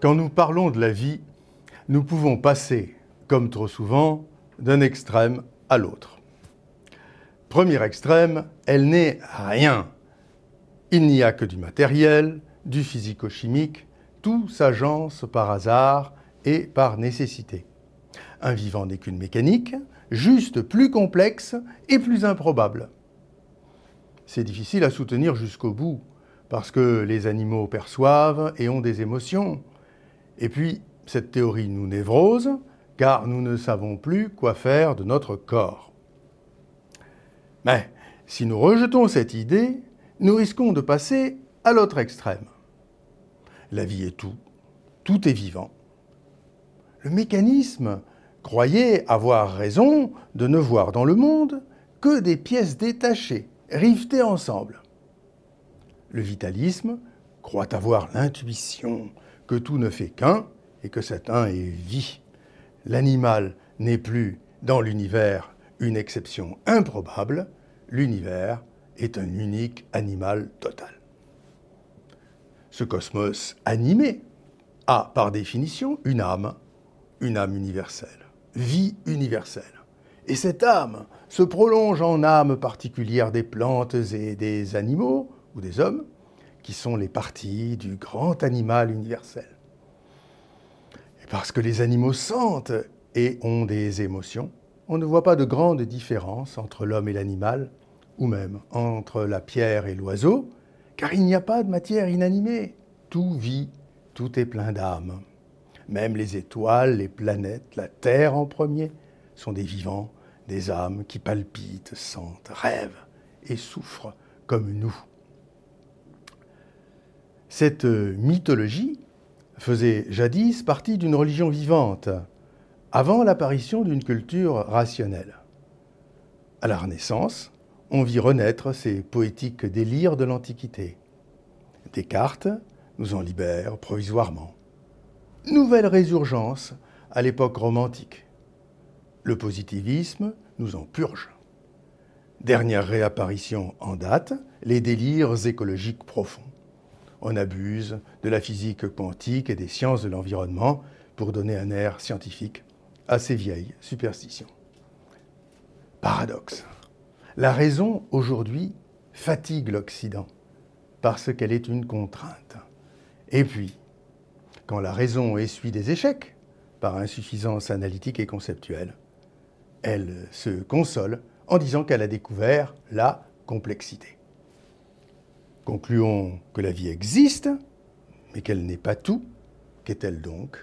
Quand nous parlons de la vie, nous pouvons passer, comme trop souvent, d'un extrême à l'autre. Premier extrême, elle n'est rien. Il n'y a que du matériel, du physico-chimique, tout s'agence par hasard et par nécessité. Un vivant n'est qu'une mécanique, juste plus complexe et plus improbable. C'est difficile à soutenir jusqu'au bout, parce que les animaux perçoivent et ont des émotions, et puis, cette théorie nous névrose, car nous ne savons plus quoi faire de notre corps. Mais si nous rejetons cette idée, nous risquons de passer à l'autre extrême. La vie est tout, tout est vivant. Le mécanisme croyait avoir raison de ne voir dans le monde que des pièces détachées, rivetées ensemble. Le vitalisme croit avoir l'intuition que tout ne fait qu'un et que cet un est vie. L'animal n'est plus, dans l'univers, une exception improbable, l'univers est un unique animal total. Ce cosmos animé a, par définition, une âme, une âme universelle, vie universelle. Et cette âme se prolonge en âme particulière des plantes et des animaux, ou des hommes, qui sont les parties du grand animal universel. Et parce que les animaux sentent et ont des émotions, on ne voit pas de grande différence entre l'homme et l'animal, ou même entre la pierre et l'oiseau, car il n'y a pas de matière inanimée. Tout vit, tout est plein d'âme. Même les étoiles, les planètes, la Terre en premier, sont des vivants, des âmes qui palpitent, sentent, rêvent et souffrent comme nous. Cette euh, mythologie faisait jadis partie d'une religion vivante, avant l'apparition d'une culture rationnelle. À la Renaissance, on vit renaître ces poétiques délires de l'Antiquité. Descartes nous en libère provisoirement. Nouvelle résurgence à l'époque romantique. Le positivisme nous en purge. Dernière réapparition en date, les délires écologiques profonds on abuse de la physique quantique et des sciences de l'environnement pour donner un air scientifique à ces vieilles superstitions. Paradoxe. La raison, aujourd'hui, fatigue l'Occident parce qu'elle est une contrainte. Et puis, quand la raison essuie des échecs par insuffisance analytique et conceptuelle, elle se console en disant qu'elle a découvert la complexité. Concluons que la vie existe, mais qu'elle n'est pas tout. Qu'est-elle donc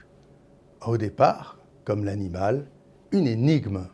Au départ, comme l'animal, une énigme